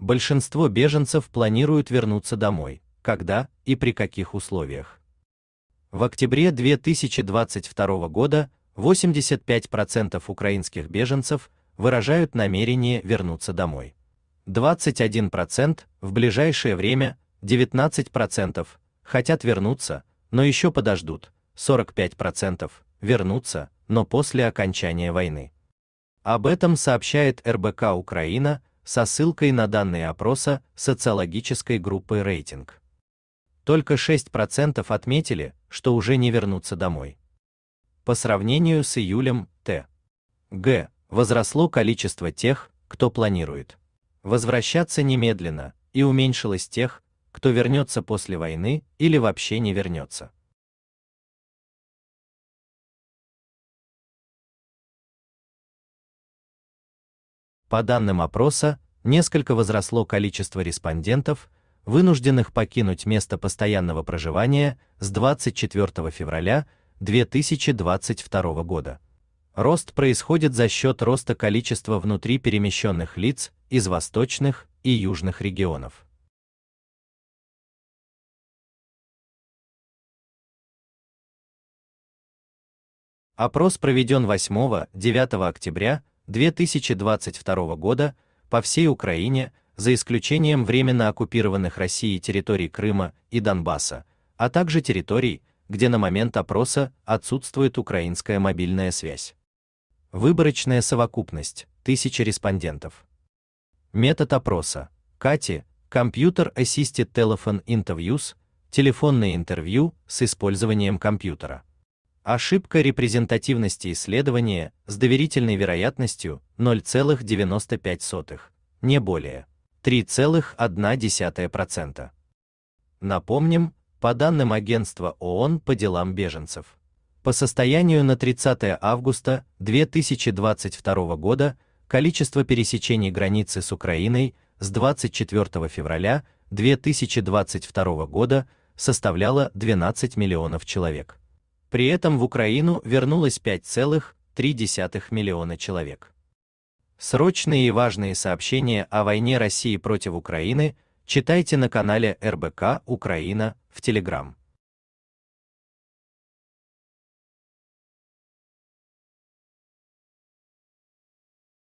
большинство беженцев планируют вернуться домой, когда и при каких условиях. В октябре 2022 года 85% украинских беженцев выражают намерение вернуться домой. 21% в ближайшее время, 19% хотят вернуться, но еще подождут, 45% вернутся, но после окончания войны. Об этом сообщает РБК Украина, со ссылкой на данные опроса социологической группы «Рейтинг». Только 6% отметили, что уже не вернутся домой. По сравнению с июлем Т. Г. возросло количество тех, кто планирует возвращаться немедленно, и уменьшилось тех, кто вернется после войны или вообще не вернется. По данным опроса, несколько возросло количество респондентов, вынужденных покинуть место постоянного проживания с 24 февраля 2022 года. Рост происходит за счет роста количества внутри перемещенных лиц из восточных и южных регионов. Опрос проведен 8-9 октября 2022 года по всей Украине, за исключением временно оккупированных Россией территорий Крыма и Донбасса, а также территорий, где на момент опроса отсутствует украинская мобильная связь. Выборочная совокупность – 1000 респондентов. Метод опроса. Кати, Computer Assisted Telephone Interviews, телефонное интервью с использованием компьютера. Ошибка репрезентативности исследования с доверительной вероятностью 0,95, не более 3,1%. Напомним, по данным агентства ООН по делам беженцев, по состоянию на 30 августа 2022 года количество пересечений границы с Украиной с 24 февраля 2022 года составляло 12 миллионов человек. При этом в Украину вернулось 5,3 миллиона человек. Срочные и важные сообщения о войне России против Украины читайте на канале РБК Украина в Телеграм.